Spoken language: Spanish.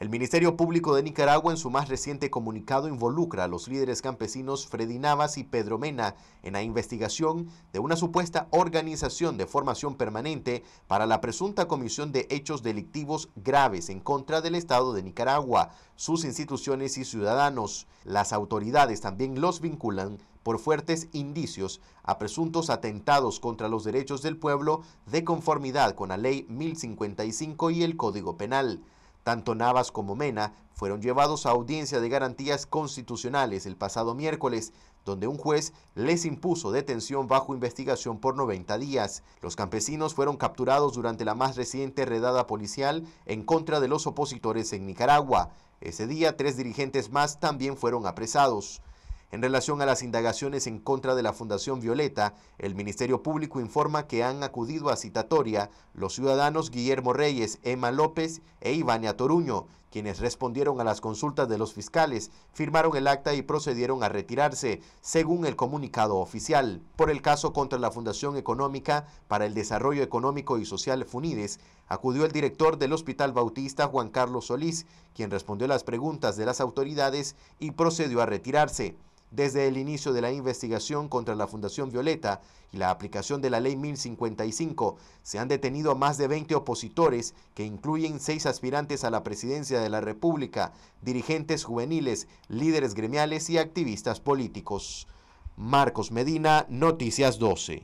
El Ministerio Público de Nicaragua en su más reciente comunicado involucra a los líderes campesinos Freddy Navas y Pedro Mena en la investigación de una supuesta organización de formación permanente para la presunta comisión de hechos delictivos graves en contra del Estado de Nicaragua, sus instituciones y ciudadanos. Las autoridades también los vinculan por fuertes indicios a presuntos atentados contra los derechos del pueblo de conformidad con la Ley 1055 y el Código Penal. Tanto Navas como Mena fueron llevados a audiencia de garantías constitucionales el pasado miércoles, donde un juez les impuso detención bajo investigación por 90 días. Los campesinos fueron capturados durante la más reciente redada policial en contra de los opositores en Nicaragua. Ese día, tres dirigentes más también fueron apresados. En relación a las indagaciones en contra de la Fundación Violeta, el Ministerio Público informa que han acudido a citatoria los ciudadanos Guillermo Reyes, Emma López e Ivania Toruño, quienes respondieron a las consultas de los fiscales, firmaron el acta y procedieron a retirarse, según el comunicado oficial. Por el caso contra la Fundación Económica para el Desarrollo Económico y Social Funides, acudió el director del Hospital Bautista, Juan Carlos Solís, quien respondió a las preguntas de las autoridades y procedió a retirarse desde el inicio de la investigación contra la Fundación Violeta y la aplicación de la Ley 1055, se han detenido a más de 20 opositores, que incluyen seis aspirantes a la presidencia de la República, dirigentes juveniles, líderes gremiales y activistas políticos. Marcos Medina, Noticias 12.